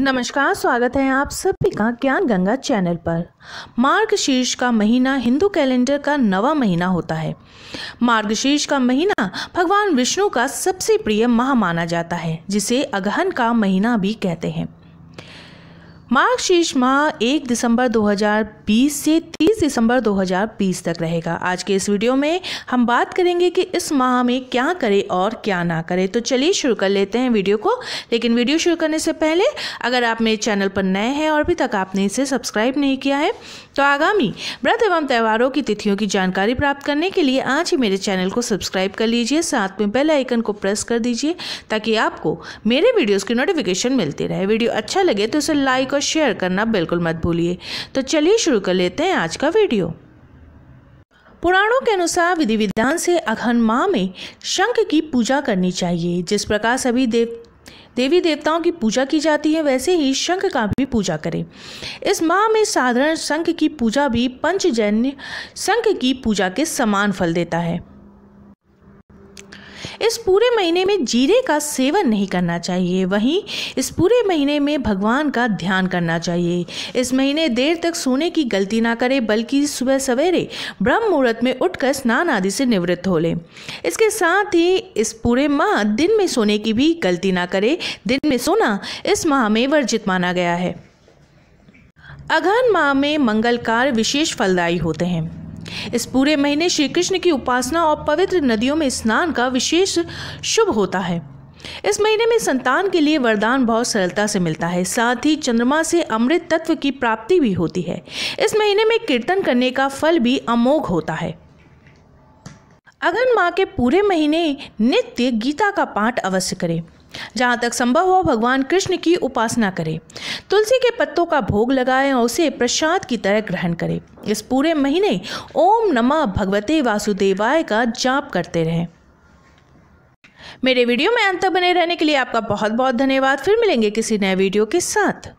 नमस्कार स्वागत है आप सभी का ज्ञान गंगा चैनल पर मार्गशीर्ष का महीना हिंदू कैलेंडर का नवा महीना होता है मार्गशीर्ष का महीना भगवान विष्णु का सबसे प्रिय माह माना जाता है जिसे अगहन का महीना भी कहते हैं मार्कशीर्ष माह 1 दिसंबर 2020 से 30 दिसंबर 2020 तक रहेगा आज के इस वीडियो में हम बात करेंगे कि इस माह में क्या करें और क्या ना करें तो चलिए शुरू कर लेते हैं वीडियो को लेकिन वीडियो शुरू करने से पहले अगर आप मेरे चैनल पर नए हैं और अभी तक आपने इसे सब्सक्राइब नहीं किया है तो आगामी व्रत एवं त्यौहारों की तिथियों की जानकारी प्राप्त करने के लिए आज ही मेरे चैनल को सब्सक्राइब कर लीजिए साथ में बेल आइकन को प्रेस कर दीजिए ताकि आपको मेरे वीडियोज़ की नोटिफिकेशन मिलती रहे वीडियो अच्छा लगे तो इसे लाइक और और शेयर करना बिल्कुल मत भूलिए तो चलिए शुरू कर लेते हैं आज का वीडियो पुराणों के अनुसार विधि विधान से अखंड माह में शंख की पूजा करनी चाहिए जिस प्रकार सभी देव देवी देवताओं की पूजा की जाती है वैसे ही शंख का भी पूजा करें इस माह में साधारण शंख की पूजा भी पंचजन्य शंख की पूजा के समान फल देता है इस पूरे महीने में जीरे का सेवन नहीं करना चाहिए वहीं इस पूरे महीने में भगवान का ध्यान करना चाहिए इस महीने देर तक सोने की गलती ना करें बल्कि सुबह सवेरे ब्रह्म मुहूर्त में उठकर स्नान आदि से निवृत्त हो लें इसके साथ ही इस पूरे माह दिन में सोने की भी गलती ना करें दिन में सोना इस माह में वर्जित माना गया है अगहन माह में मंगल कार्य विशेष फलदायी होते हैं इस पूरे महीने श्री कृष्ण की उपासना और पवित्र नदियों में स्नान का विशेष शुभ होता है इस महीने में संतान के लिए वरदान बहुत सरलता से मिलता है साथ ही चंद्रमा से अमृत तत्व की प्राप्ति भी होती है इस महीने में कीर्तन करने का फल भी अमोघ होता है अगन माँ के पूरे महीने नित्य गीता का पाठ अवश्य करें जहाँ तक संभव हो भगवान कृष्ण की उपासना करें तुलसी के पत्तों का भोग लगाएं और उसे प्रसाद की तरह ग्रहण करें इस पूरे महीने ओम नमः भगवते वासुदेवाय का जाप करते रहें मेरे वीडियो में अंत बने रहने के लिए आपका बहुत बहुत धन्यवाद फिर मिलेंगे किसी नए वीडियो के साथ